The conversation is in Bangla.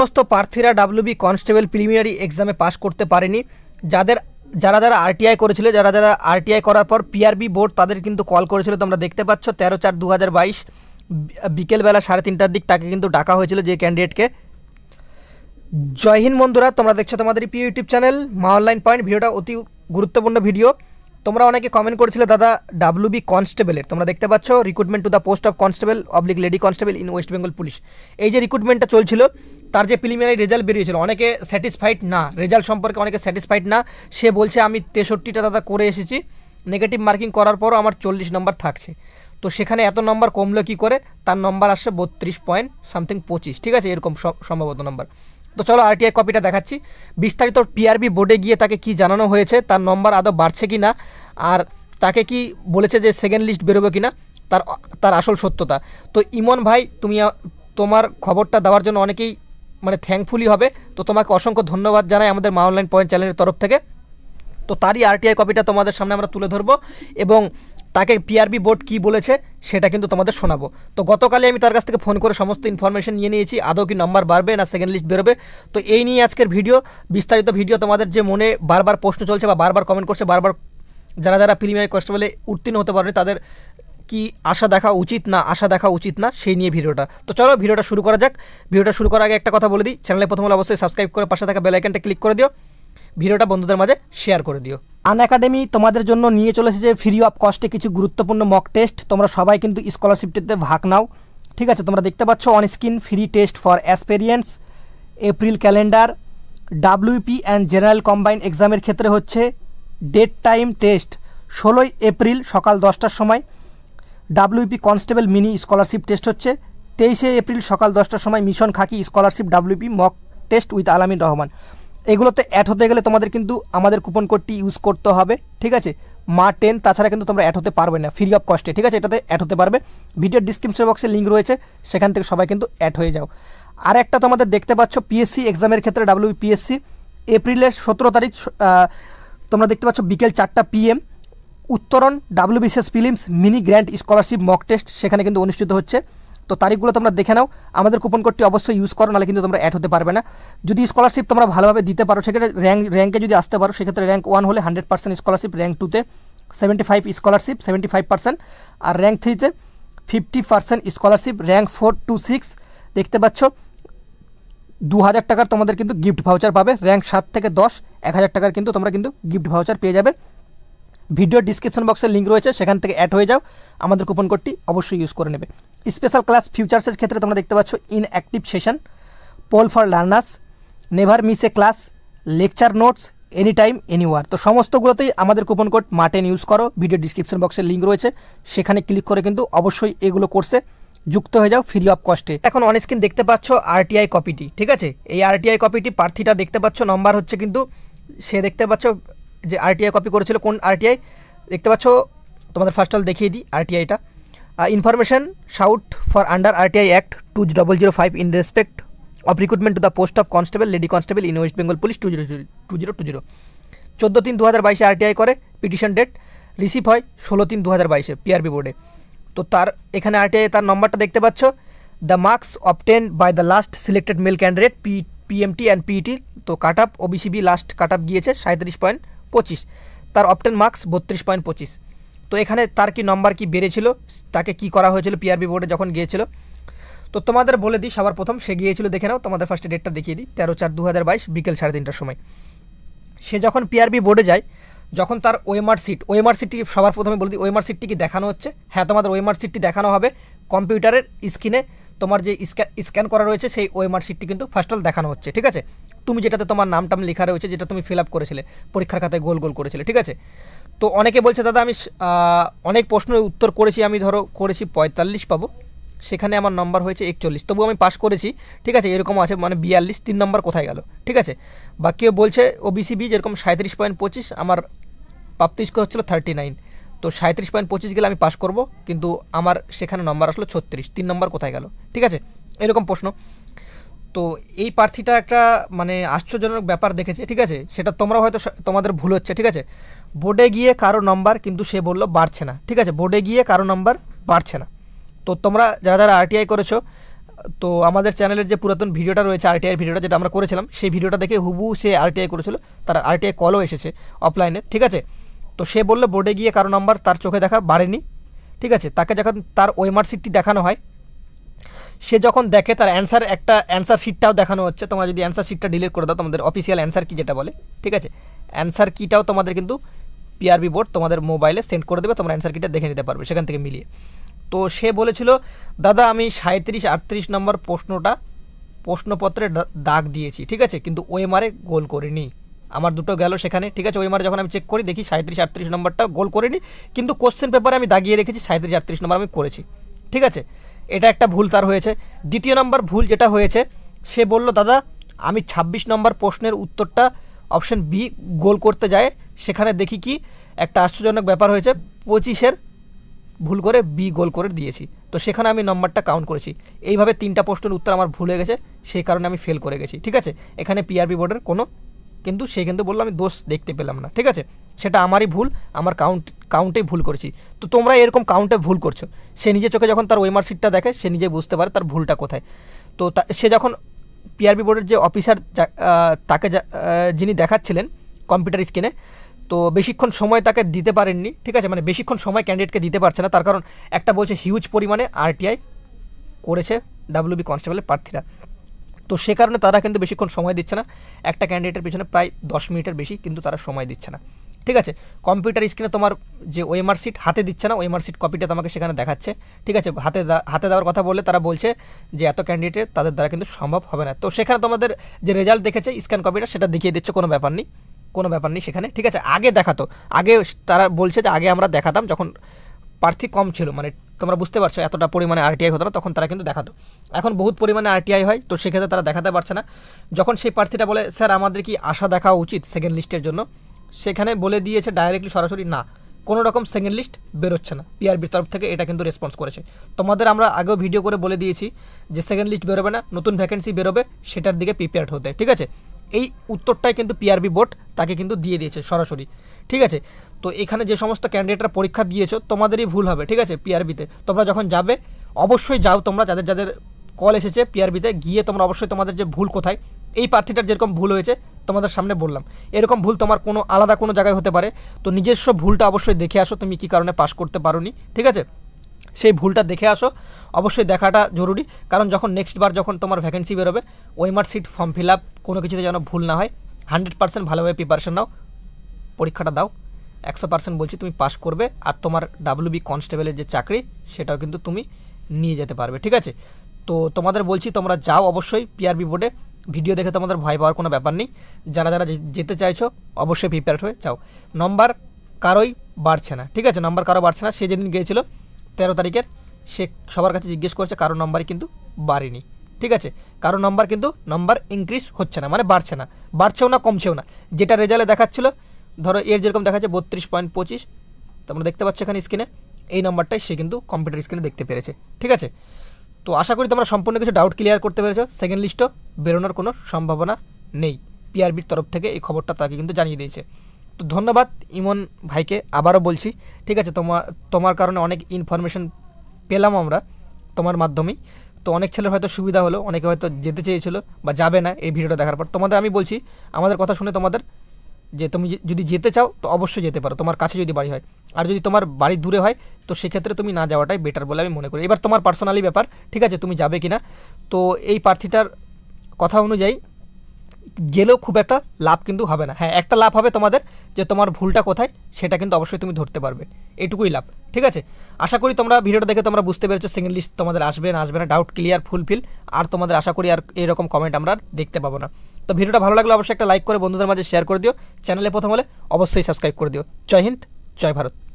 সমস্ত প্রার্থীরা ডাব্লিউবি কনস্টেবল প্রিলিমিনারি এক্সামে পাশ করতে পারেনি যাদের যারা যারা আরটিআই করেছিল যারা যারা আরটিআই করার পর পিআরবি বোর্ড তাদের কিন্তু কল করেছিল তোমরা দেখতে পাচ্ছ তেরো চার দু হাজার বাইশ বিকেলবেলা সাড়ে তিনটার দিক তাকে কিন্তু ডাকা হয়েছিল যে ক্যান্ডিডেটকে জয় হিন্দ বন্ধুরা তোমরা দেখছো তোমাদের প্রিয় YouTube channel Maa online point ভিডিওটা অতি গুরুত্বপূর্ণ ভিডিও তোমরা অনেকে কমেন্ট করেছিলে দাদা ডাব্লিউ বি কনস্টেবলের তোমরা দেখতে পাচ্ছ recruitment to the post of constable oblique lady constable in West Bengal police এই যে রিক্রুটমেন্টটা চলছিল তার যে প্রিলিমিনারি রেজাল্ট বেরিয়েছিল অনেকে স্যাটিসফাইড না রেজাল্ট সম্পর্কে অনেকে স্যাটিসফাইড না সে বলছে আমি তেষট্টিটা দাদা করে এসেছি নেগেটিভ মার্কিং করার পরও আমার চল্লিশ নম্বর থাকছে তো সেখানে এত নম্বর কমলো কী করে তার নম্বর আসছে বত্রিশ পয়েন্ট সামথিং পঁচিশ ঠিক আছে এরকম সম্ভবত নম্বর তো চলো আরটিআই কপিটা দেখাচ্ছি বিস্তারিত পিআরবি বোর্ডে গিয়ে তাকে কি জানানো হয়েছে তার নম্বর আদৌ বাড়ছে কি না আর তাকে কি বলেছে যে সেকেন্ড লিস্ট বেরোবে কি না তার তার আসল সত্যতা তো ইমন ভাই তুমি তোমার খবরটা দেওয়ার জন্য অনেকেই মানে থ্যাঙ্কফুলি হবে তো তোমাকে অসংখ্য ধন্যবাদ জানাই আমাদের মা অনলাইন পয়েন্ট চ্যানেলের তরফ থেকে তো তারই আরটিআই কপিটা তোমাদের সামনে আমরা তুলে ধরবো এবং তাকে পিআরবি বোর্ড কি বলেছে সেটা কিন্তু তোমাদের শোনাবো তো গতকালে আমি তার কাছ থেকে ফোন করে সমস্ত ইনফরমেশন নিয়ে নিয়েছি আদৌ কি নাম্বার বাড়বে না সেকেন্ড লিস্ট বেরোবে তো এই নিয়ে আজকের ভিডিও বিস্তারিত ভিডিও তোমাদের যে মনে বারবার প্রশ্ন চলছে বা বারবার কমেন্ট করছে বারবার যারা যারা প্রিমিয়ার কনস্টেবলে উত্তীর্ণ হতে পারেনি তাদের কি আশা দেখা উচিত না আশা দেখা উচিত না সেই নিয়ে ভিডিওটা তো চলো ভিডিওটা শুরু করা যাক ভিডিওটা শুরু করার আগে একটা কথা বলে দিই চ্যানেলে প্রথম হলে অবশ্যই সাবস্ক্রাইব করে পাশে থাকা বেলাইকনটা ক্লিক করে দিও ভিডিওটা বন্ধুদের মাঝে শেয়ার করে দিও আন একাডেমি তোমাদের জন্য নিয়ে চলে এসেছে ফ্রি অফ কস্টে কিছু গুরুত্বপূর্ণ মক টেস্ট তোমরা সবাই কিন্তু স্কলারশিপটিতে ভাগ নাও ঠিক আছে তোমরা দেখতে পাচ্ছ on screen free test for aspirants April calendar WP and general combined এক্সামের ক্ষেত্রে হচ্ছে ডেট টাইম টেস্ট ষোলোই এপ্রিল সকাল দশটার সময় WP e constable mini scholarship test হচ্ছে তেইশে এপ্রিল সকাল দশটার সময় মিশন খাকি scholarship WP mock test with Alamin Rahman এগুলোতে অ্যাড হতে গেলে তোমাদের কিন্তু আমাদের কুপন কোডটি ইউজ করতে হবে ঠিক আছে মা টেন তাছাড়া কিন্তু তোমরা অ্যাড হতে পারবে না ফ্রি অফ কস্টে ঠিক আছে এটাতে অ্যাড হতে পারবে ভিডিওর ডিসক্রিপশন বক্সে লিঙ্ক রয়েছে সেখান থেকে সবাই কিন্তু অ্যাড হয়ে যাও আর একটা তোমাদের দেখতে পাচ্ছ পিএসসি এক্সামের ক্ষেত্রে ডাব্লিউ পিএসসি e এপ্রিলের সতেরো তারিখ তোমরা দেখতে পাচ্ছ বিকেল চারটা পিএম উত্তরণ ডাব্লিউবিসিএস ফিলিমস mini grand scholarship mock test সেখানে কিন্তু অনুষ্ঠিত হচ্ছে তো তারিখগুলো তোমরা দেখে নাও আমাদের কুপন কোডটি অবশ্যই ইউজ করো নাহলে কিন্তু তোমরা অ্যাড হতে পারবে না যদি স্কলারশিপ তোমরা ভালোভাবে দিতে পারো সেক্ষেত্রে র্যাঙ্ক র্যাঙ্কে যদি আসতে পারো সেক্ষেত্রে র্যাঙ্ক ওয়ান হলে হান্ড্রেড পার্সেন্ট স্কলারশিপ র্যাঙ্ক টুতে seventy five scholarship seventy five percent আর র্যাঙ্ক থ্রিতে fifty percent scholarship rank four two six দেখতে পাচ্ছ দু হাজার টাকার তোমাদের কিন্তু গিফট ভাউচার পাবে র্যাঙ্ক সাত থেকে দশ এক হাজার টাকার কিন্তু তোমরা কিন্তু গিফট ভাউচার পেয়ে যাবে ভিডিও ডিসক্রিপশন বক্সের লিঙ্ক রয়েছে সেখান থেকে অ্যাড হয়ে যাও আমাদের কুপন কোডটি অবশ্যই ইউজ করে নেবে স্পেশাল ক্লাস ফিউচার্সের ক্ষেত্রে তোমরা দেখতে পাচ্ছ interactive session poll for learners never miss a class lecture notes any time anywhere তো সমস্তগুলোতেই আমাদের কুপন কোড মার্টেন ইউজ করো ভিডিও ডিসক্রিপশন বক্সের লিঙ্ক রয়েছে সেখানে ক্লিক করে কিন্তু অবশ্যই এগুলো করছে যুক্ত হয়ে যাও ফ্রি অফ কস্টে এখন অন স্ক্রিন দেখতে পাচ্ছ আরটিআই কপিটি ঠিক আছে এই আরটিআই কপিটি প্রার্থীটা দেখতে পাচ্ছ নম্বর হচ্ছে কিন্তু সে দেখতে পাচ্ছ যে আরটিআই কপি করেছিল কোন আরটিআই দেখতে পাচ্ছ তোমাদের ফার্স্ট অল দেখিয়ে দিই আরটিআইটা information sought for under RTI act two double zero five in respect of recruitment to the post of constable lady constable in West Bengal police two zero two zero two zero চোদ্দো তিন দু হাজার বাইশে আরটিআই করে পিটিশন ডেট রিসিভ হয় ষোলো তিন দু হাজার বাইশে পিআরবি বোর্ডে তো তার এখানে আরটিআই তার নম্বরটা দেখতে পাচ্ছ the marks obtained by the last selected male candidate P PMT and PET তো cut up O B C B last cut up গিয়েছে সাঁত্রিশ পয়েন্ট পঁচিশ তার অপটেন মার্কস বত্রিশ পয়েন্ট পঁচিশ তো এখানে তার কি নম্বর কি বেড়েছিল তাকে কি করা হয়েছিল পিআরবি বোর্ডে যখন গিয়েছিল তো তোমাদের বলে দিই সবার প্রথম সে গিয়েছিল দেখে নাও তোমাদের ফার্স্টে ডেটটা দেখিয়ে দিই তেরো চার দু বিকেল সাড়ে তিনটার সময় সে যখন পিআরবি বোর্ডে যায় যখন তার ওয়েমার সিট ওয়েমার সিটটি সবার প্রথমে বলে দিই ওয়েমার সিটটি কি দেখানো হচ্ছে হ্যাঁ তোমাদের ওয়েমার সিটটি দেখানো হবে কম্পিউটারের স্ক্রিনে তোমার যে স্ক্যান করা রয়েছে সেই ওয়েমার সিটটি কিন্তু ফার্স্ট অল দেখানো হচ্ছে ঠিক আছে তুমি যেটাতে তোমার নাম টাম লেখা রয়েছে যেটা তুমি ফিল আপ করেছিলে পরীক্ষার খাতায় গোল গোল করেছিলে ঠিক আছে তো অনেকে বলছে দাদা আমি অনেক প্রশ্নের উত্তর করেছি আমি ধরো করেছি পঁয়তাল্লিশ পাবো সেখানে আমার নম্বর হয়েছে একচল্লিশ তবু আমি পাস করেছি ঠিক আছে এরকম আছে মানে বিয়াল্লিশ তিন নম্বর কোথায় গেল ঠিক আছে বা কেউ বলছে বিসিবি যেরকম সাঁত্রিশ পয়েন্ট পঁচিশ আমার প্রাপ্তি স্কোর হচ্ছিলো থার্টি নাইন তো সাঁত্রিশ পয়েন্ট পঁচিশ গেলে আমি পাস করব কিন্তু আমার সেখানে নম্বর আসলো ছত্রিশ তিন নম্বর কোথায় গেল ঠিক আছে এরকম প্রশ্ন তো এই প্রার্থীটা একটা মানে আশ্চর্যজনক ব্যাপার দেখেছে ঠিক আছে সেটা তোমরা হয়তো তোমাদের ভুল হচ্ছে ঠিক আছে বোর্ডে গিয়ে কারো নম্বর কিন্তু সে বলল বাড়ছে না ঠিক আছে বোর্ডে গিয়ে কারো নম্বর বাড়ছে না তো তোমরা যারা যারা আরটিআই করেছো তো আমাদের চ্যানেলের যে পুরাতন ভিডিওটা রয়েছে আরটিআই ভিডিওটা যেটা আমরা করেছিলাম সেই ভিডিওটা দেখে হুবু সে আরটিআই করেছিল তার আরটিআই কলও এসেছে অফলাইনে ঠিক আছে তো সে বললো বোর্ডে গিয়ে কারো নাম্বার তার চোখে দেখা বাড়েনি ঠিক আছে তাকে যখন তার ওয়েমার সিটটি দেখানো হয় সে যখন দেখে তার অ্যান্সার একটা অ্যান্সার শিটটাও দেখানো হচ্ছে তোমরা যদি অ্যান্সার শিটটা ডিলিট করে দাও তোমাদের অফিসিয়াল অ্যান্সার কি যেটা বলে ঠিক আছে অ্যান্সার কিটাও তোমাদের কিন্তু পিআরবি বোর্ড তোমাদের মোবাইলে সেন্ড করে দেবে তোমরা অ্যান্সার কিটা দেখে নিতে পারবে সেখান থেকে মিলিয়ে তো সে বলেছিল দাদা আমি সাঁত্রিশ আটত্রিশ নম্বর প্রশ্নটা প্রশ্নপত্রে দাগ দিয়েছি ঠিক আছে কিন্তু ওয়েমারে গোল করিনি আমার দুটো গেল সেখানে ঠিক আছে ওই মারে যখন আমি চেক করি দেখি সাঁত্রিশ আটত্রিশ নম্বরটা গোল করিনি কিন্তু কোশ্চেন পেপারে আমি দাগিয়ে রেখেছি সাঁত্রিশ আটত্রিশ নম্বর আমি করেছি ঠিক আছে এটা একটা ভুল তার হয়েছে দ্বিতীয় নম্বর ভুল যেটা হয়েছে সে বলল দাদা আমি ২৬ নম্বর প্রশ্নের উত্তরটা অপশন বি গোল করতে যায় সেখানে দেখি কি একটা আশ্চর্যজনক ব্যাপার হয়েছে পঁচিশের ভুল করে বি গোল করে দিয়েছি তো সেখানে আমি নম্বরটা কাউন্ট করেছি এইভাবে তিনটা প্রশ্নের উত্তর আমার ভুলে গেছে সেই কারণে আমি ফেল করে গেছি ঠিক আছে এখানে পিআরবি বোর্ডের কোনো কিন্তু সে কিন্তু বললো আমি দোষ দেখতে পেলাম না ঠিক আছে সেটা আমারই ভুল আমার কাউন্ট কাউন্টেই ভুল করেছি তো তোমরা এরকম কাউন্টে ভুল করছো সে নিজে চোখে যখন তার ওয়েমার শিটটা দেখে সে নিজে বুঝতে পারে তার ভুলটা কোথায় তো সে যখন পিআরবি বোর্ডের যে অফিসার তাকে যিনি দেখাচ্ছিলেন কম্পিউটার স্ক্রিনে তো বেশিক্ষণ সময় তাকে দিতে পারেননি ঠিক আছে মানে বেশিক্ষণ সময় ক্যান্ডিডেটকে দিতে পারছে না তার কারণ একটা বলছে হিউজ পরিমাণে আরটিআই করেছে ডাব্লিউবি কনস্টেবলের প্রার্থীরা তো সে কারণে তারা কিন্তু বেশিক্ষণ সময় দিচ্ছে না একটা ক্যান্ডিডেটের পিছনে প্রায় দশ মিনিটের বেশি কিন্তু তারা সময় দিচ্ছে না ঠিক আছে কম্পিউটার স্ক্রিনে তোমার যে ওয়েমার সিট হাতে দিচ্ছে না ওয়েমার সিট কপিটা তোমাকে সেখানে দেখাচ্ছে ঠিক আছে হাতে হাতে দেওয়ার কথা বললে তারা বলছে যে এত ক্যান্ডিডেট তাদের দ্বারা কিন্তু সম্ভব হবে না তো সেখানে তোমাদের যে রেজাল্ট দেখেছে স্ক্যান কপিটা সেটা দেখিয়ে দিচ্ছে কোনো ব্যাপার নেই কোনো ব্যাপার নেই সেখানে ঠিক আছে আগে দেখাতো আগে তারা বলছে যে আগে আমরা দেখাতাম যখন প্রার্থী কম ছিল মানে তোমরা বুঝতে পারছো এতটা পরিমাণে আরটিআই হতো না তখন তারা কিন্তু দেখাতো এখন বহুত পরিমাণে আরটিআই হয় তো সেক্ষেত্রে তারা দেখাতে পারছে না যখন সেই প্রার্থীটা বলে স্যার আমাদের কি আশা দেখা উচিত সেকেন্ড লিস্টের জন্য সেখানে বলে দিয়েছে ডাইরেক্টলি সরাসরি না কোনো রকম সেকেন্ড লিস্ট বেরোচ্ছে না পিআরবির তরফ থেকে এটা কিন্তু রেসপন্স করেছে তোমাদের আমরা আগেও ভিডিও করে বলে দিয়েছি যে সেকেন্ড লিস্ট বেরোবে না নতুন ভ্যাকেন্সি বেরোবে সেটার দিকে প্রিপেয়ার্ড হতে ঠিক আছে এই উত্তরটাই কিন্তু পিআরবি বোর্ড তাকে কিন্তু দিয়ে দিয়েছে সরাসরি ঠিক আছে তো এখানে যে সমস্ত ক্যান্ডিডেটরা পরীক্ষা দিয়েছো তোমাদেরই ভুল হবে ঠিক আছে পিআরবিতে তোমরা যখন যাবে অবশ্যই যাও তোমরা যাদের যাদের কল এসেছে পিআরবিতে গিয়ে তোমরা অবশ্যই তোমাদের যে ভুল কোথায় এই প্রার্থীটার যেরকম ভুল হয়েছে তোমাদের সামনে বললাম এরকম ভুল তোমার কোনো আলাদা কোনো জায়গায় হতে পারে তো নিজস্ব ভুলটা অবশ্যই দেখে আসো তুমি কি কারণে পাশ করতে পারো ঠিক আছে সেই ভুলটা দেখে আসো অবশ্যই দেখাটা জরুরি কারণ যখন নেক্সট বার যখন তোমার ভ্যাকেন্সি বেরোবে ওয়েমার সিট ফর্ম ফিল আপ কোনো কিছুতে যেন ভুল না হয় হান্ড্রেড পার্সেন্ট ভালোভাবে প্রিপারেশন নাও পরীক্ষাটা দাও একশো পার্সেন্ট বলছি তুমি পাস করবে আর তোমার বি কনস্টেবলের যে চাকরি সেটাও কিন্তু তুমি নিয়ে যেতে পারবে ঠিক আছে তো তোমাদের বলছি তোমরা যাও অবশ্যই পিআরবি বোর্ডে ভিডিও দেখে তোমাদের ভয় পাওয়ার কোনো ব্যাপার নেই যারা যারা যেতে চাইছো অবশ্যই প্রিপেয়ার হয়ে যাও নম্বর কারোই বাড়ছে না ঠিক আছে নম্বর কারো বাড়ছে না সে যেদিন গিয়েছিল তেরো তারিখের সে সবার কাছে জিজ্ঞেস করছে কারো নম্বরই কিন্তু বাড়েনি ঠিক আছে কারো নম্বর কিন্তু নম্বর ইনক্রিজ হচ্ছে না মানে বাড়ছে না বাড়ছেও না কমছেও না যেটা রেজাল্টে দেখাচ্ছিলো ধরো এর যেরকম দেখা যাচ্ছে বত্রিশ পয়েন্ট পঁচিশ তোমরা দেখতে পাচ্ছ এখানে স্ক্রিনে এই নম্বরটাই সে কিন্তু কম্পিউটার স্ক্রিনে দেখতে পেরেছে ঠিক আছে তো আশা করি তোমরা সম্পূর্ণ কিছু ডাউট ক্লিয়ার করতে পেরেছো সেকেন্ড লিস্টও বেরোনোর কোনো সম্ভাবনা নেই পিআরবির তরফ থেকে এই খবরটা তাকে কিন্তু জানিয়ে দিয়েছে তো ধন্যবাদ ইমন ভাইকে আবারও বলছি ঠিক আছে তোমার তোমার কারণে অনেক ইনফরমেশন পেলাম আমরা তোমার মাধ্যমেই তো অনেক ছেলের হয়তো সুবিধা হলো অনেকে হয়তো যেতে চেয়েছিলো বা যাবে না এই ভিডিওটা দেখার পর তোমাদের আমি বলছি আমাদের কথা শুনে তোমাদের যে তুমি যদি যেতে চাও তো অবশ্যই যেতে পারো তোমার কাছে যদি বাড়ি হয় আর যদি তোমার বাড়ি দূরে হয় তো সেক্ষেত্রে তুমি না যাওয়াটাই বেটার বলে আমি মনে করি এবার তোমার পার্সোনালি ব্যাপার ঠিক আছে তুমি যাবে কি না তো এই প্রার্থীটার কথা অনুযায়ী গেলেও খুব একটা লাভ কিন্তু হবে না হ্যাঁ একটা লাভ হবে তোমাদের যে তোমার ভুলটা কোথায় সেটা কিন্তু অবশ্যই তুমি ধরতে পারবে এটুকুই লাভ ঠিক আছে আশা করি তোমরা ভিডিওটা দেখে তোমরা বুঝতে পেরেছো সিঙ্গেল লিস্ট তোমাদের আসবে না আসবে না ডাউট ক্লিয়ার ফুলফিল আর তোমাদের আশা করি আর এরকম কমেন্ট আমরা দেখতে পাবো না তো ভিডিওটা ভালো লাগলে অবশ্যই একটা লাইক করে বন্ধুদের মাঝে শেয়ার করে দিও চ্যানেলে প্রথম হলে অবশ্যই সাবস্ক্রাইব করে দিও জয় হিন্দ জয় ভারত